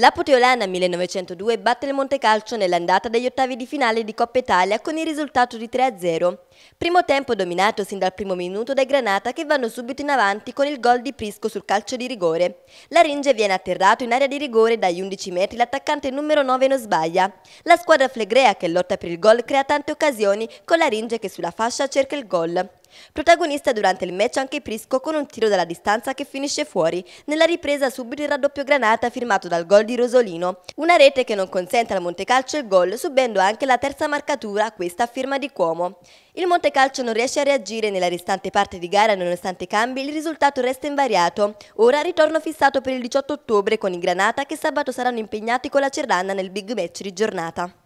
La Poteolana 1902 batte il Montecalcio nell'andata degli ottavi di finale di Coppa Italia con il risultato di 3-0. Primo tempo dominato sin dal primo minuto dai Granata che vanno subito in avanti con il gol di Prisco sul calcio di rigore. La Ringe viene atterrato in area di rigore dagli 11 metri l'attaccante numero 9 non sbaglia. La squadra flegrea che lotta per il gol crea tante occasioni con la Ringe che sulla fascia cerca il gol. Protagonista durante il match anche Prisco con un tiro dalla distanza che finisce fuori. Nella ripresa subito il raddoppio granata firmato dal gol di Rosolino. Una rete che non consente al Montecalcio il gol, subendo anche la terza marcatura, questa a firma di Cuomo. Il Montecalcio non riesce a reagire nella restante parte di gara nonostante i cambi, il risultato resta invariato. Ora ritorno fissato per il 18 ottobre con i Granata che sabato saranno impegnati con la Cerranna nel big match di giornata.